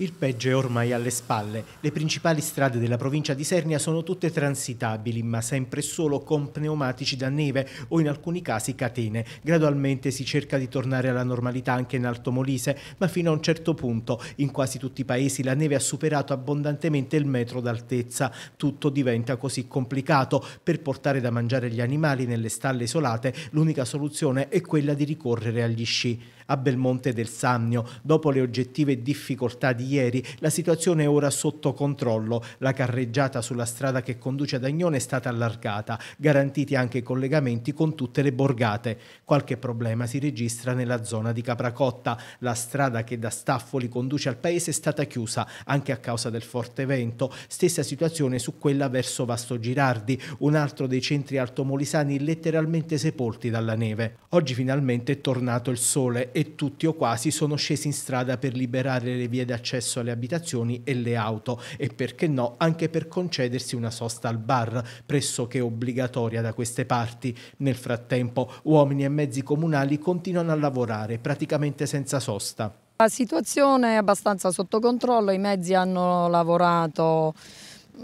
Il peggio è ormai alle spalle. Le principali strade della provincia di Sernia sono tutte transitabili, ma sempre e solo con pneumatici da neve o in alcuni casi catene. Gradualmente si cerca di tornare alla normalità anche in Alto Molise, ma fino a un certo punto in quasi tutti i paesi la neve ha superato abbondantemente il metro d'altezza. Tutto diventa così complicato. Per portare da mangiare gli animali nelle stalle isolate, l'unica soluzione è quella di ricorrere agli sci a Belmonte del Sannio. Dopo le oggettive difficoltà di ieri, la situazione è ora sotto controllo. La carreggiata sulla strada che conduce ad Agnone è stata allargata, garantiti anche i collegamenti con tutte le borgate. Qualche problema si registra nella zona di Capracotta. La strada che da Staffoli conduce al paese è stata chiusa, anche a causa del forte vento. Stessa situazione su quella verso Vasto Girardi, un altro dei centri altomolisani letteralmente sepolti dalla neve. Oggi finalmente è tornato il sole e tutti o quasi sono scesi in strada per liberare le vie d'accesso alle abitazioni e le auto e perché no anche per concedersi una sosta al bar, pressoché obbligatoria da queste parti. Nel frattempo uomini e mezzi comunali continuano a lavorare praticamente senza sosta. La situazione è abbastanza sotto controllo, i mezzi hanno lavorato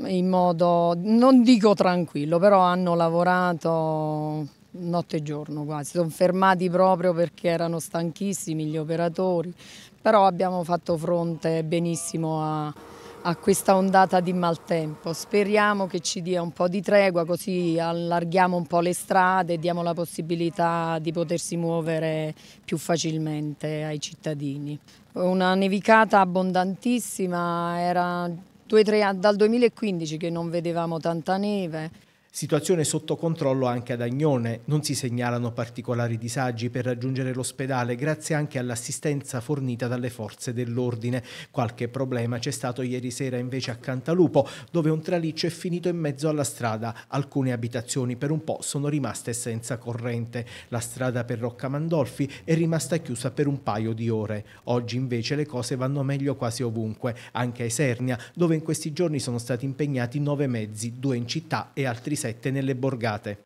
in modo, non dico tranquillo, però hanno lavorato notte e giorno quasi, sono fermati proprio perché erano stanchissimi gli operatori, però abbiamo fatto fronte benissimo a, a questa ondata di maltempo. Speriamo che ci dia un po' di tregua così allarghiamo un po' le strade e diamo la possibilità di potersi muovere più facilmente ai cittadini. Una nevicata abbondantissima, era due, tre, dal 2015 che non vedevamo tanta neve. Situazione sotto controllo anche ad Agnone. Non si segnalano particolari disagi per raggiungere l'ospedale grazie anche all'assistenza fornita dalle forze dell'ordine. Qualche problema c'è stato ieri sera invece a Cantalupo dove un traliccio è finito in mezzo alla strada. Alcune abitazioni per un po' sono rimaste senza corrente. La strada per Rocca Mandolfi è rimasta chiusa per un paio di ore. Oggi invece le cose vanno meglio quasi ovunque, anche a Esernia dove in questi giorni sono stati impegnati nove mezzi, due in città e altri 1927 nelle borgate.